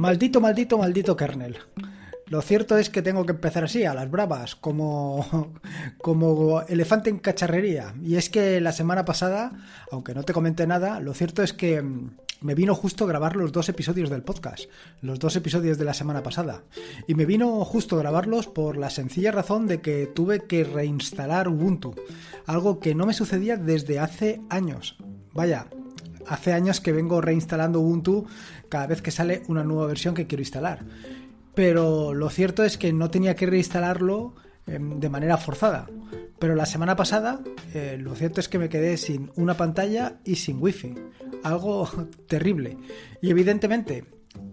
Maldito, maldito, maldito kernel. Lo cierto es que tengo que empezar así, a las bravas, como, como elefante en cacharrería. Y es que la semana pasada, aunque no te comenté nada, lo cierto es que mm, me vino justo grabar los dos episodios del podcast, los dos episodios de la semana pasada. Y me vino justo grabarlos por la sencilla razón de que tuve que reinstalar Ubuntu, algo que no me sucedía desde hace años. Vaya, hace años que vengo reinstalando Ubuntu cada vez que sale una nueva versión que quiero instalar. Pero lo cierto es que no tenía que reinstalarlo em, de manera forzada. Pero la semana pasada eh, lo cierto es que me quedé sin una pantalla y sin wifi. Algo terrible. Y evidentemente,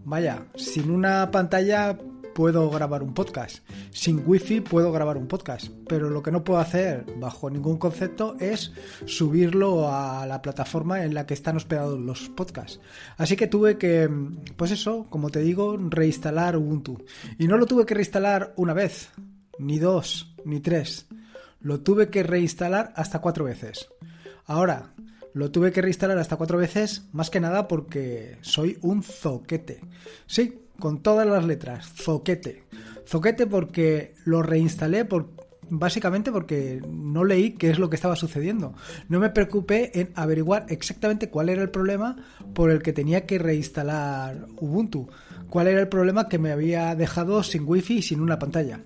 vaya, sin una pantalla puedo grabar un podcast. Sin wifi puedo grabar un podcast. Pero lo que no puedo hacer bajo ningún concepto es subirlo a la plataforma en la que están hospedados los podcasts. Así que tuve que, pues eso, como te digo, reinstalar Ubuntu. Y no lo tuve que reinstalar una vez, ni dos, ni tres. Lo tuve que reinstalar hasta cuatro veces. Ahora, lo tuve que reinstalar hasta cuatro veces, más que nada porque soy un zoquete. Sí, con todas las letras, zoquete. Zoquete porque lo reinstalé por, básicamente porque no leí qué es lo que estaba sucediendo. No me preocupé en averiguar exactamente cuál era el problema por el que tenía que reinstalar Ubuntu, cuál era el problema que me había dejado sin wifi y sin una pantalla.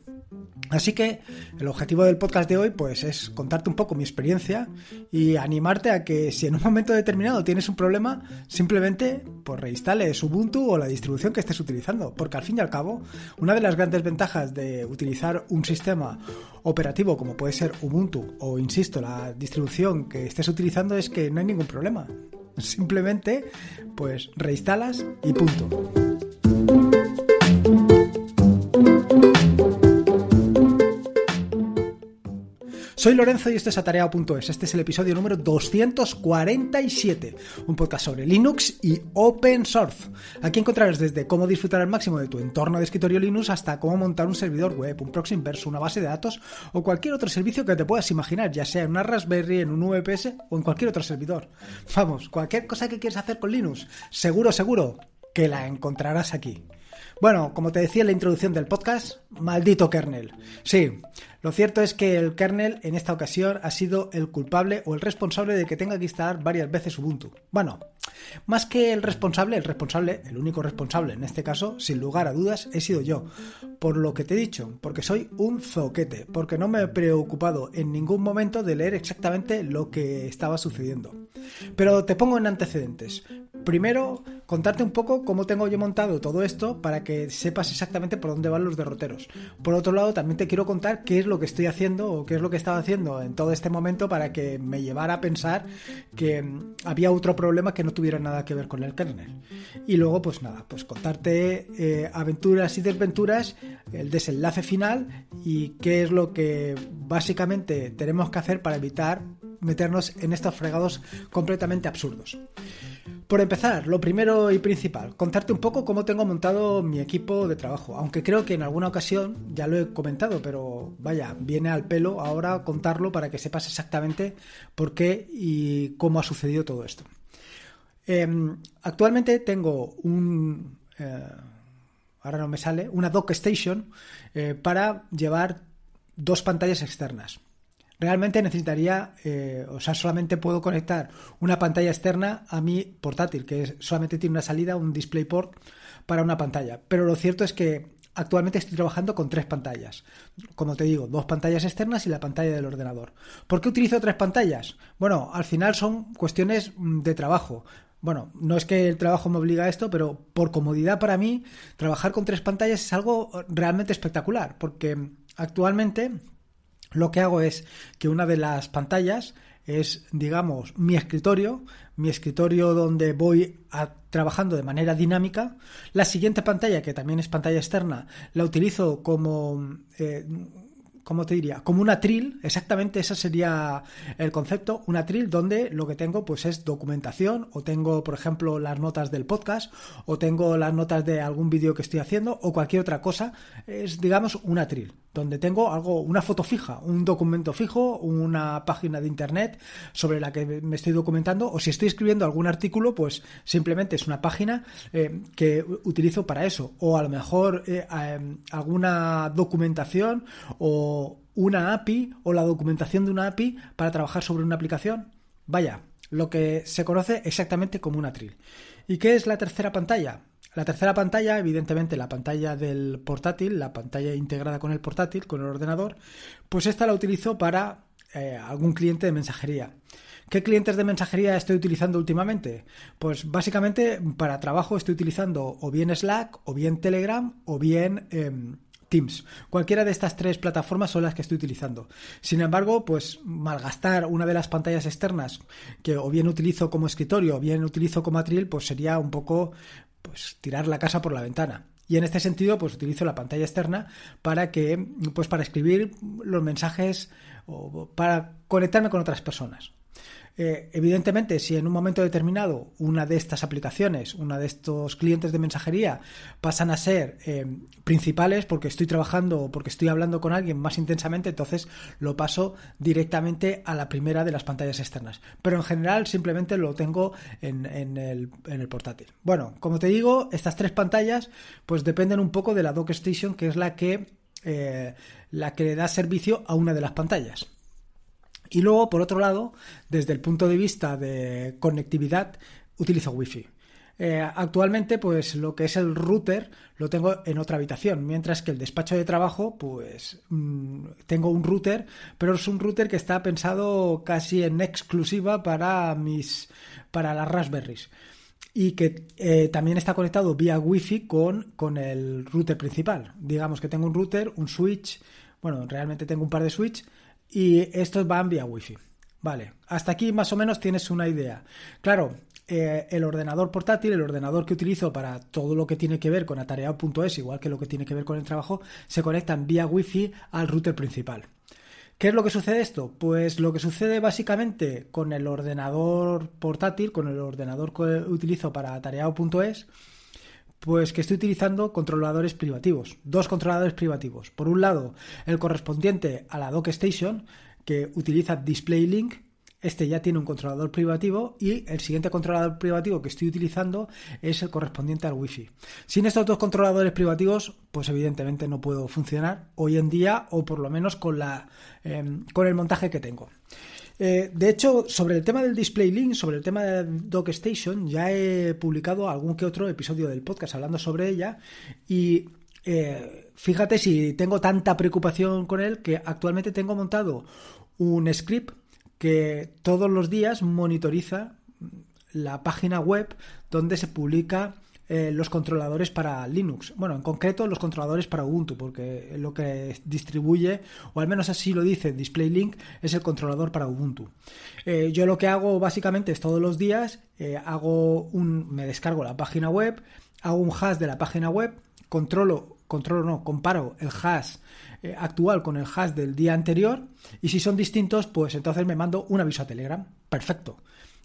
Así que el objetivo del podcast de hoy pues es contarte un poco mi experiencia y animarte a que si en un momento determinado tienes un problema, simplemente pues reinstales Ubuntu o la distribución que estés utilizando, porque al fin y al cabo, una de las grandes ventajas de utilizar un sistema operativo como puede ser Ubuntu o insisto, la distribución que estés utilizando es que no hay ningún problema. Simplemente pues reinstalas y punto. Soy Lorenzo y esto es atareado.es. Este es el episodio número 247, un podcast sobre Linux y open source. Aquí encontrarás desde cómo disfrutar al máximo de tu entorno de escritorio Linux hasta cómo montar un servidor web, un proxy inverso, una base de datos o cualquier otro servicio que te puedas imaginar, ya sea en una Raspberry, en un VPS e o en cualquier otro servidor. Vamos, cualquier cosa que quieras hacer con Linux, seguro, seguro que la encontrarás aquí. Bueno, como te decía en la introducción del podcast, Maldito kernel. Sí, lo cierto es que el kernel en esta ocasión ha sido el culpable o el responsable de que tenga que instalar varias veces Ubuntu. Bueno, más que el responsable, el responsable, el único responsable en este caso, sin lugar a dudas, he sido yo. Por lo que te he dicho, porque soy un zoquete, porque no me he preocupado en ningún momento de leer exactamente lo que estaba sucediendo. Pero te pongo en antecedentes. Primero, contarte un poco cómo tengo yo montado todo esto para que sepas exactamente por dónde van los derroteros. Por otro lado, también te quiero contar qué es lo que estoy haciendo o qué es lo que estaba haciendo en todo este momento para que me llevara a pensar que mm, había otro problema que no tuviera nada que ver con el kernel. Y luego, pues nada, pues contarte eh, aventuras y desventuras, el desenlace final y qué es lo que básicamente tenemos que hacer para evitar meternos en estos fregados completamente absurdos. Por empezar, lo primero y principal, contarte un poco cómo tengo montado mi equipo de trabajo, aunque creo que en alguna ocasión ya lo he comentado, pero vaya, viene al pelo ahora contarlo para que sepas exactamente por qué y cómo ha sucedido todo esto. Em, actualmente tengo un... Eh, ahora no me sale, una dock station eh, para llevar dos pantallas externas. Realmente necesitaría, eh, o sea, solamente puedo conectar una pantalla externa a mi portátil, que solamente tiene una salida, un DisplayPort para una pantalla. Pero lo cierto es que actualmente estoy trabajando con tres pantallas. Como te digo, dos pantallas externas y la pantalla del ordenador. ¿Por qué utilizo tres pantallas? Bueno, al final son cuestiones mm, de trabajo. Bueno, no es que el trabajo me obliga a esto, pero por comodidad para mí, trabajar con tres pantallas es algo eh, realmente espectacular, porque mm, actualmente lo que hago es que una de las pantallas es, digamos, mi escritorio, mi escritorio donde voy trabajando de manera dinámica. La siguiente pantalla, que también es pantalla externa, la utilizo como... Eh, ¿cómo te diría? Como un atril, exactamente ese sería el concepto, un atril donde lo que tengo pues es documentación o tengo, por ejemplo, las notas del podcast o tengo las notas de algún vídeo que estoy haciendo o cualquier otra cosa, es digamos un atril donde tengo algo, una foto fija, un documento fijo, una página de internet sobre la que me estoy documentando, o si estoy escribiendo algún artículo, pues simplemente es una página eh, que utilizo para eso, o a lo mejor eh, em, alguna documentación o una API o la documentación de una API para trabajar sobre una aplicación. Vaya, lo que se conoce exactamente como un atril. ¿Y qué es la tercera pantalla? La tercera pantalla, evidentemente la pantalla del portátil, la pantalla integrada con el portátil, con el ordenador, pues esta la utilizo para eh, algún cliente de mensajería. ¿Qué clientes de mensajería estoy utilizando últimamente? Pues básicamente para trabajo estoy utilizando o bien Slack, o bien Telegram, o bien em, Teams. Cualquiera de estas tres plataformas son las que estoy utilizando. Sin embargo, pues malgastar una de las pantallas externas que o bien utilizo como escritorio o bien utilizo como atril, pues sería un poco pues tirar la casa por la ventana. Y en este sentido, pues utilizo la pantalla externa para que, pues para escribir los mensajes para conectarme con otras personas. Eh, evidentemente, si en un momento determinado una de estas aplicaciones, una de estos clientes de mensajería pasan a ser eh, principales porque estoy trabajando o porque estoy hablando con alguien más intensamente, entonces lo paso directamente a la primera de las pantallas externas. Pero en general simplemente lo tengo en, el, en el, portátil. Bueno, como te digo, estas tres pantallas pues dependen un poco de la dock station que es la que eh, la que le da servicio a una de las pantallas. Y luego, por otro lado, desde el punto de vista de conectividad, utilizo Wi-Fi. Eh, actualmente, pues lo que es el router lo tengo en otra habitación, mientras que el despacho de trabajo, pues mm, tengo un router, pero es un router que está pensado casi en exclusiva para mis, para las Raspberries y que eh, también está conectado vía Wi-Fi con, el router principal. Digamos que tengo un router, un switch, bueno, realmente tengo un par de switch y estos van vía Wi-Fi. Vale, hasta aquí más o menos tienes una idea. Claro, eh, el ordenador portátil, el ordenador que utilizo para todo lo que tiene que ver con atareado.es, igual que lo que tiene que ver con el trabajo, se conectan vía Wi-Fi al router principal. ¿Qué es lo que sucede esto? Pues lo que sucede básicamente con el ordenador portátil, con el ordenador que utilizo para tareao.es, pues que estoy utilizando controladores privativos, dos controladores privativos. Por un lado, el correspondiente a la Dock Station, que utiliza DisplayLink, este ya tiene un controlador privativo y el siguiente controlador privativo que estoy utilizando es el correspondiente al Wi-Fi. Sin estos dos controladores privativos, pues evidentemente no puedo funcionar hoy en día o por lo menos con, la, em, con el montaje que tengo. Eh, de hecho, sobre el tema del Display Link, sobre el tema de Station, ya he publicado algún que otro episodio del podcast hablando sobre ella y eh, fíjate si tengo tanta preocupación con él que actualmente tengo montado un script que todos los días monitoriza la página web donde se publica eh, los controladores para Linux. Bueno, en concreto los controladores para Ubuntu, porque lo que distribuye, o al menos así lo dice DisplayLink, es el controlador para Ubuntu. Eh, yo lo que hago básicamente es todos los días, eh, hago un, me descargo la página web, hago un hash de la página web, controlo, controlo no, comparo el hash eh, actual con el hash del día anterior y si son distintos, pues entonces me mando un aviso a Telegram. Perfecto.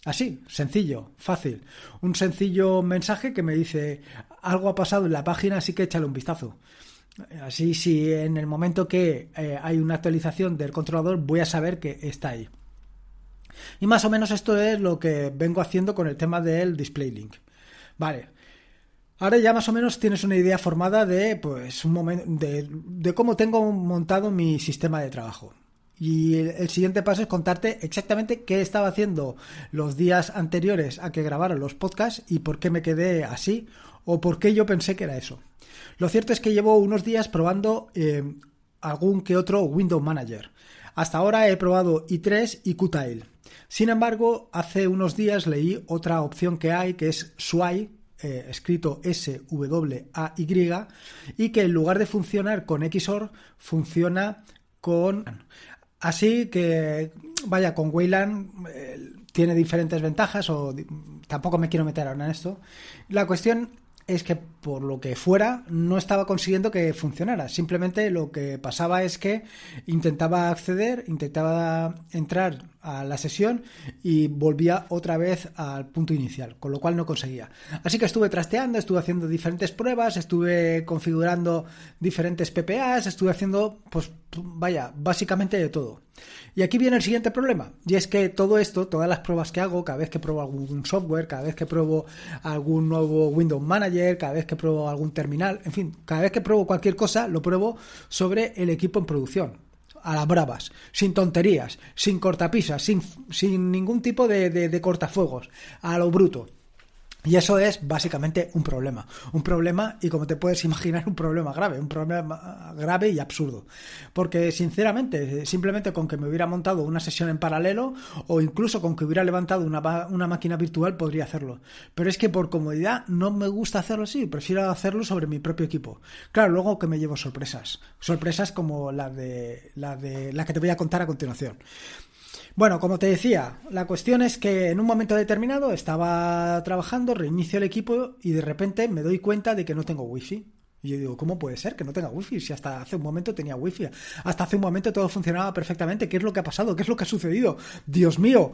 Así, sencillo, fácil. Un sencillo mensaje que me dice algo ha pasado en la página, así que échale un vistazo. Así si en el momento que eh, hay una actualización del controlador voy a saber que está ahí. Y más o menos esto es lo que vengo haciendo con el tema del display link. Vale, Ahora ya más o menos tienes una idea formada de, pues, un momento, de, cómo tengo montado mi sistema de trabajo. Y el, siguiente paso es contarte exactamente qué estaba haciendo los días anteriores a que grabaron los podcasts y por qué me quedé así o por qué yo pensé que era eso. Lo cierto es que llevo unos días probando eh, algún que otro Windows Manager. Hasta ahora he probado i3 y Qtile. Sin embargo, hace unos días leí otra opción que hay que es Swipe. Eh, escrito S-W-A-Y, y que en lugar de funcionar con XOR, funciona con. Así que, vaya, con Wayland eh, tiene diferentes ventajas, o tampoco me quiero meter ahora en esto. La cuestión es que, por lo que fuera, no estaba consiguiendo que funcionara. Simplemente lo que pasaba es que intentaba acceder, intentaba entrar a la sesión y volvía otra vez al punto inicial, con lo cual no conseguía. Así que estuve trasteando, estuve haciendo diferentes pruebas, estuve configurando diferentes PPAs, estuve haciendo, pues vaya, básicamente de todo. Y aquí viene el siguiente problema, y es que todo esto, todas las pruebas que hago, cada vez que pruebo algún software, cada vez que pruebo algún nuevo Windows Manager, cada vez que pruebo algún terminal, en fin, cada vez que pruebo cualquier cosa, lo pruebo sobre el equipo en producción a las bravas, sin tonterías, sin cortapisas, sin, sin ningún tipo de cortafuegos, a lo bruto. Y eso es básicamente un problema. Un problema, y como te puedes imaginar, un problema grave, un problema grave y absurdo. Porque sinceramente, simplemente con que me hubiera montado una sesión en paralelo o incluso con que hubiera levantado una, máquina virtual podría hacerlo. Pero es que por comodidad no me gusta hacerlo así, prefiero hacerlo sobre mi propio equipo. Claro, luego que me llevo sorpresas. Sorpresas como la de la, de, la que te voy a contar a continuación. Bueno, como te decía, la cuestión es que en un momento determinado estaba trabajando, reinicio el equipo y de repente me doy cuenta de que no tengo wifi. Y yo digo, ¿cómo puede ser que no tenga wifi? Si hasta hace un momento tenía wifi, hasta hace un momento todo funcionaba perfectamente, ¿qué es lo que ha pasado? ¿Qué es lo que ha sucedido? Dios mío.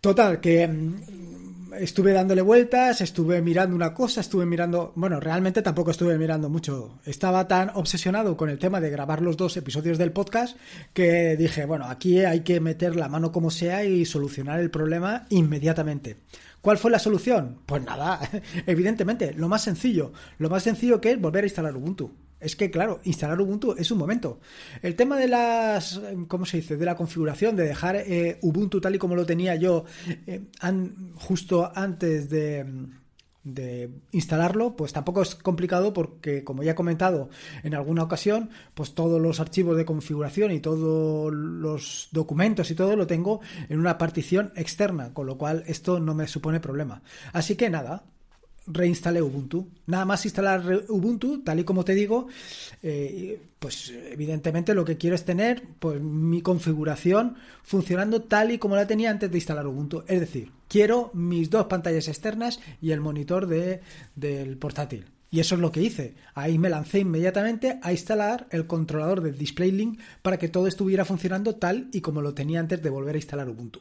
Total, que mm, estuve dándole vueltas, estuve mirando una cosa, estuve mirando, bueno, realmente tampoco estuve mirando mucho. Estaba tan obsesionado con el tema de grabar los dos episodios del podcast que dije, bueno, aquí hay que meter la mano como sea y solucionar el problema inmediatamente. ¿Cuál fue la solución? Pues nada, evidentemente, lo más sencillo, lo más sencillo que es volver a instalar Ubuntu. Es que, claro, instalar Ubuntu es un momento. El tema de las, em, ¿cómo se dice? De la configuración, de dejar eh, Ubuntu tal y como lo tenía yo eh, justo antes de de instalarlo, pues tampoco es complicado porque, como ya he comentado en alguna ocasión, pues todos los archivos de configuración y todos los documentos y todo lo tengo en una partición externa, con lo cual esto no me supone problema. Así que nada, reinstalé Ubuntu. Nada más instalar Ubuntu, tal y como te digo, eh, pues evidentemente lo que quiero es tener pues, mi configuración funcionando tal y como la tenía antes de instalar Ubuntu. Es decir, quiero mis dos pantallas externas y el monitor de, del portátil. Y eso es lo que hice. Ahí me lancé inmediatamente a instalar el controlador del DisplayLink para que todo estuviera funcionando tal y como lo tenía antes de volver a instalar Ubuntu.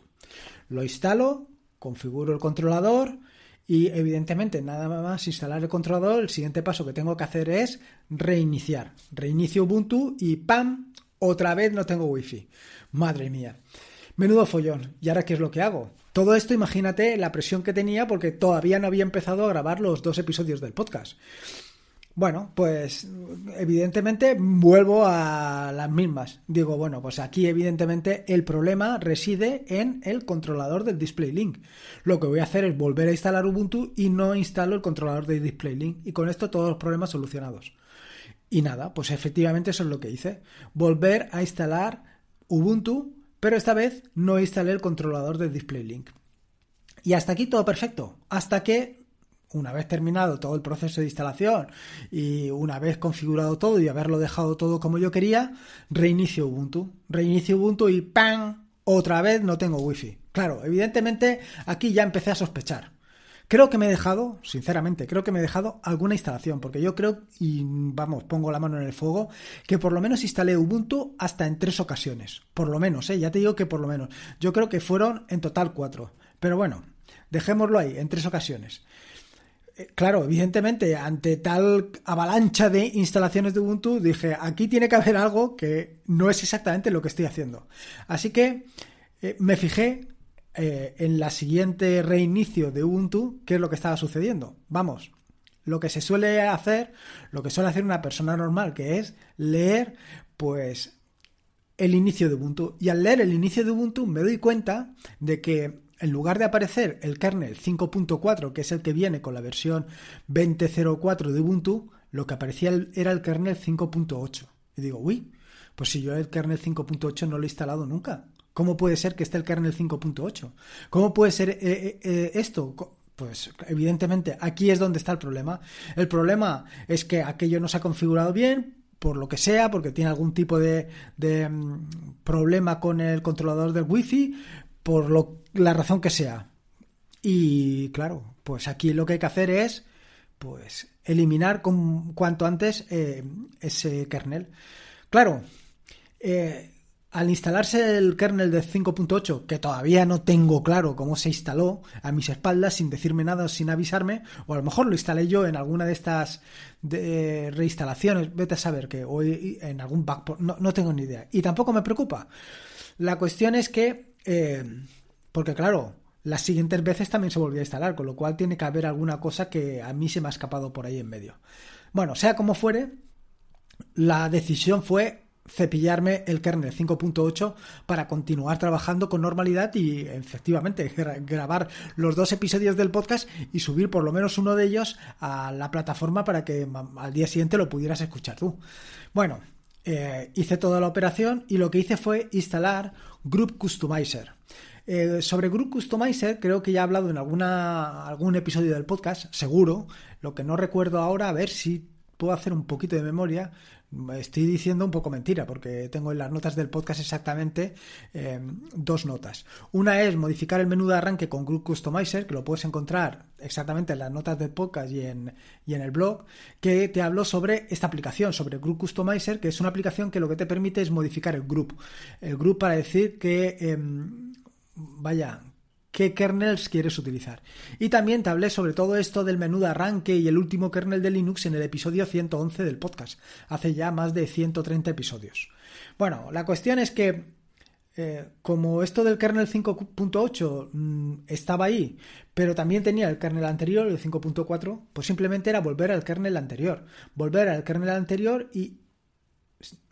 Lo instalo, configuro el controlador, y evidentemente, nada más instalar el controlador, el siguiente paso que tengo que hacer es reiniciar. Reinicio Ubuntu y ¡pam! Otra vez no tengo wifi. Madre mía. Menudo follón. ¿Y ahora qué es lo que hago? Todo esto, imagínate la presión que tenía porque todavía no había empezado a grabar los dos episodios del podcast. Bueno, pues evidentemente vuelvo a las mismas. Digo, bueno, pues aquí evidentemente el problema reside en el controlador del DisplayLink. Lo que voy a hacer es volver a instalar Ubuntu y no instalo el controlador del DisplayLink. Y con esto todos los problemas solucionados. Y nada, pues efectivamente eso es lo que hice. Volver a instalar Ubuntu, pero esta vez no instalé el controlador del DisplayLink. Y hasta aquí todo perfecto. Hasta que una vez terminado todo el proceso de instalación y una vez configurado todo y haberlo dejado todo como yo quería, reinicio Ubuntu. Reinicio Ubuntu y ¡pam! Otra vez no tengo wifi. Claro, evidentemente aquí ya empecé a sospechar. Creo que me he dejado, sinceramente, creo que me he dejado alguna instalación, porque yo creo, y vamos, pongo la mano en el fuego, que por lo menos instalé Ubuntu hasta en tres ocasiones. Por lo menos, ¿eh? ya te digo que por lo menos. Yo creo que fueron en total cuatro. Pero bueno, dejémoslo ahí, en tres ocasiones. Eh, claro, evidentemente, ante tal avalancha de instalaciones de Ubuntu, dije, aquí tiene que haber algo que no es exactamente lo que estoy haciendo. Así que eh, me fijé eh, en la siguiente reinicio de Ubuntu qué es lo que estaba sucediendo. Vamos, lo que se suele hacer, lo que suele hacer una persona normal, que es leer, pues el inicio de Ubuntu. Y al leer el inicio de Ubuntu me doy cuenta de que en lugar de aparecer el kernel 5.4, que es el que viene con la versión 20.04 de Ubuntu, lo que aparecía era el kernel 5.8. Y digo, uy, pues si yo el kernel 5.8 no lo he instalado nunca. ¿Cómo puede ser que esté el kernel 5.8? ¿Cómo puede ser eh, eh, eh, esto? Pues evidentemente aquí es donde está el problema. El problema es que aquello no se ha configurado bien, por lo que sea, porque tiene algún tipo de, de, mm, problema con el controlador del wifi, por la razón que sea. Y claro, pues aquí lo que hay que hacer es pues eliminar cuanto antes eh, ese kernel. Claro, eh, al instalarse el kernel de 5.8, que todavía no tengo claro cómo se instaló a mis espaldas sin decirme nada sin avisarme, o a lo mejor lo instalé yo en alguna de estas reinstalaciones, vete a saber que hoy en algún backport, no, no tengo ni idea. Y tampoco me preocupa. La cuestión es que eh, porque claro, las siguientes veces también se volvió a instalar, con lo cual tiene que haber alguna cosa que a mí se me ha escapado por ahí en medio. Bueno, sea como fuere, la decisión fue cepillarme el kernel 5.8 para continuar trabajando con normalidad y efectivamente grabar los dos episodios del podcast y subir por lo menos uno de ellos a la plataforma para que al día siguiente lo pudieras escuchar tú. Bueno, eh, hice toda la operación y lo que hice fue instalar Group Customizer. Eh, sobre Group Customizer creo que ya he hablado en alguna, algún episodio del podcast, seguro. Lo que no recuerdo ahora, a ver si puedo hacer un poquito de memoria, Estoy diciendo un poco mentira porque tengo en las notas del podcast exactamente em, dos notas. Una es modificar el menú de arranque con Group Customizer, que lo puedes encontrar exactamente en las notas del podcast y en, en el blog, que te hablo sobre esta aplicación, sobre Group Customizer, que es una aplicación que lo que te permite es modificar el grupo El grupo para decir que... Em, vaya, qué kernels quieres utilizar. Y también te hablé sobre todo esto del menú de arranque y el último kernel de Linux en el episodio 111 del podcast, hace ya más de 130 episodios. Bueno, la cuestión es que eh, como esto del kernel 5.8 mm, estaba ahí, pero también tenía el kernel anterior, el 5.4, pues simplemente era volver al kernel anterior, volver al kernel anterior y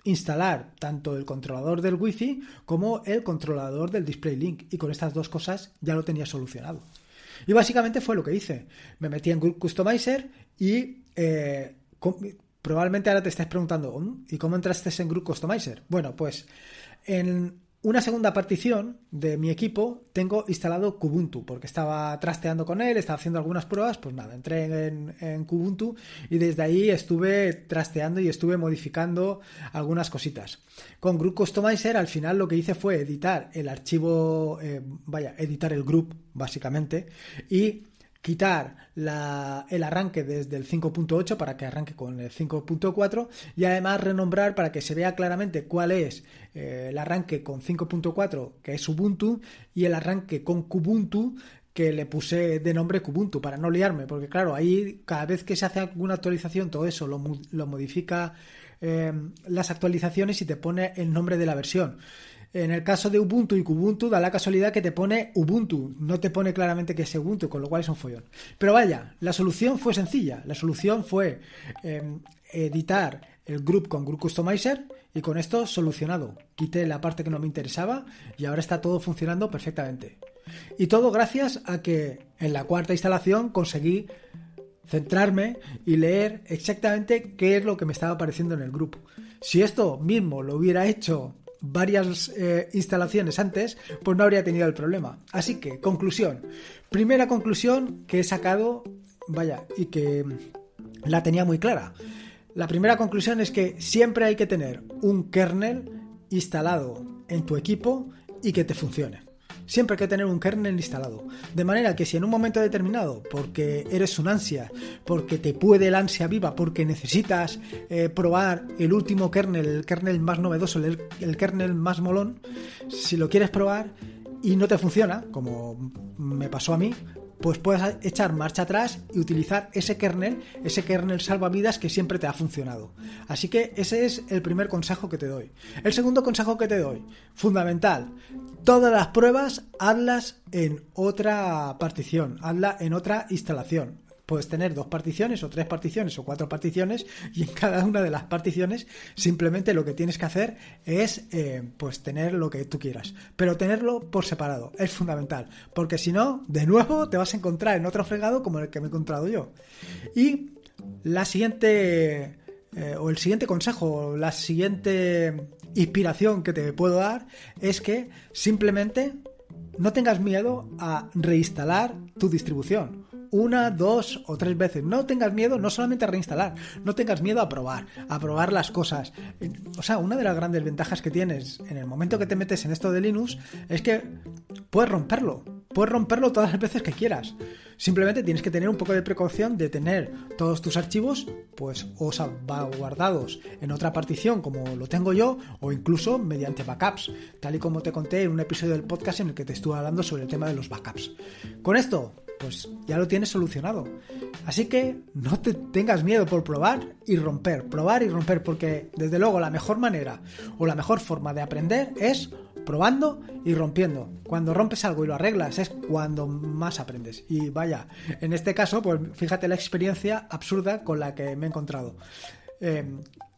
instalar tanto el controlador del wifi como el controlador del Display Link. Y con estas dos cosas ya lo tenía solucionado. Y básicamente fue lo que hice. Me metí en Group Customizer y eh, probablemente ahora te estés preguntando, ¿y cómo entraste en Group Customizer? Bueno, pues en una segunda partición de mi equipo tengo instalado Kubuntu, porque estaba trasteando con él, estaba haciendo algunas pruebas, pues nada, entré en, Kubuntu y desde ahí estuve trasteando y estuve modificando algunas cositas. Con Group Customizer al final lo que hice fue editar el archivo, eh, vaya, editar el group básicamente y quitar el arranque desde el 5.8 para que arranque con el 5.4 y además renombrar para que se vea claramente cuál es eh, el arranque con 5.4 que es Ubuntu y el arranque con Kubuntu que le puse de nombre Kubuntu para no liarme, porque claro, ahí cada vez que se hace alguna actualización, todo eso lo, modifica eh, las actualizaciones y te pone el nombre de la versión. En el caso de Ubuntu y Kubuntu, da la casualidad que te pone Ubuntu, no te pone claramente que es Ubuntu, con lo cual es un follón. Pero vaya, la solución fue sencilla. La solución fue em, editar el grupo con Group Customizer y con esto solucionado. Quité la parte que no me interesaba y ahora está todo funcionando perfectamente. Y todo gracias a que en la cuarta instalación conseguí centrarme y leer exactamente qué es lo que me estaba apareciendo en el grupo. Si esto mismo lo hubiera hecho varias eh, instalaciones antes, pues no habría tenido el problema. Así que, conclusión. Primera conclusión que he sacado, vaya, y que la tenía muy clara. La primera conclusión es que siempre hay que tener un kernel instalado en tu equipo y que te funcione siempre hay que tener un kernel instalado. De manera que si en un momento determinado, porque eres un ansia, porque te puede el ansia viva, porque necesitas eh, probar el último kernel, el kernel más novedoso, el, el kernel más molón, si lo quieres probar, y no te funciona, como me pasó a mí, pues puedes echar marcha atrás y utilizar ese kernel, ese kernel salvavidas que siempre te ha funcionado. Así que ese es el primer consejo que te doy. El segundo consejo que te doy, fundamental, todas las pruebas hazlas en otra partición, hazla en otra instalación puedes tener dos particiones o tres particiones o cuatro particiones y en cada una de las particiones simplemente lo que tienes que hacer es eh, pues tener lo que tú quieras pero tenerlo por separado es fundamental porque si no de nuevo te vas a encontrar en otro fregado como el que me he encontrado yo y la siguiente eh, o el siguiente consejo la siguiente inspiración que te puedo dar es que simplemente no tengas miedo a reinstalar tu distribución una, dos o tres veces. No tengas miedo, no solamente a reinstalar, no tengas miedo a probar, a probar las cosas. O sea, una de las grandes ventajas que tienes en el momento que te metes en esto de Linux es que puedes romperlo. Puedes romperlo todas las veces que quieras. Simplemente tienes que tener un poco de precaución de tener todos tus archivos, pues, o salvaguardados en otra partición, como lo tengo yo, o incluso mediante backups, tal y como te conté en un episodio del podcast en el que te estuve hablando sobre el tema de los backups. Con esto, pues ya lo tienes solucionado. Así que no te tengas miedo por probar y romper, probar y romper, porque desde luego la mejor manera o la mejor forma de aprender es probando y rompiendo. Cuando rompes algo y lo arreglas es cuando más aprendes. Y vaya, en este caso, pues fíjate la experiencia absurda con la que me he encontrado. Eh,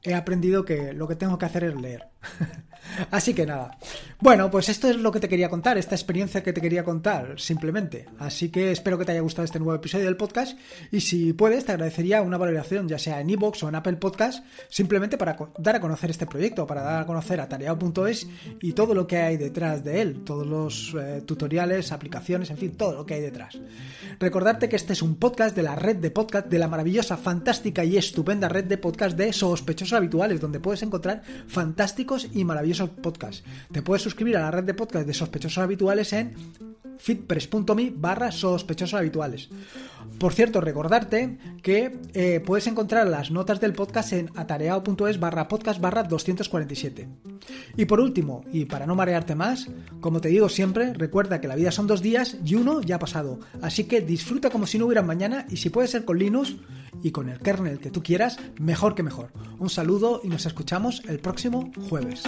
he aprendido que lo que tengo que hacer es leer. Así que nada. Bueno, pues esto es lo que te quería contar, esta experiencia que te quería contar, simplemente. Así que espero que te haya gustado este nuevo episodio del podcast. Y si puedes, te agradecería una valoración, ya sea en iBox o en Apple Podcast, simplemente para dar a conocer este proyecto, para dar a conocer a tareao.es y todo lo que hay detrás de él, todos los eh, tutoriales, aplicaciones, en fin, todo lo que hay detrás. Recordarte que este es un podcast de la red de podcast, de la maravillosa, fantástica y estupenda red de podcast de sospechosos habituales, donde puedes encontrar fantásticos y maravillosos podcast podcasts. Te puedes suscribir a la red de podcasts de sospechosos habituales en fitpress.me barra sospechosos habituales. Por cierto, recordarte que eh, puedes encontrar las notas del podcast en atareado.es barra podcast barra 247. Y por último, y para no marearte más, como te digo siempre, recuerda que la vida son dos días y uno ya ha pasado. Así que disfruta como si no hubiera mañana y si puede ser con Linux y con el kernel que tú quieras, mejor que mejor. Un saludo y nos escuchamos el próximo jueves.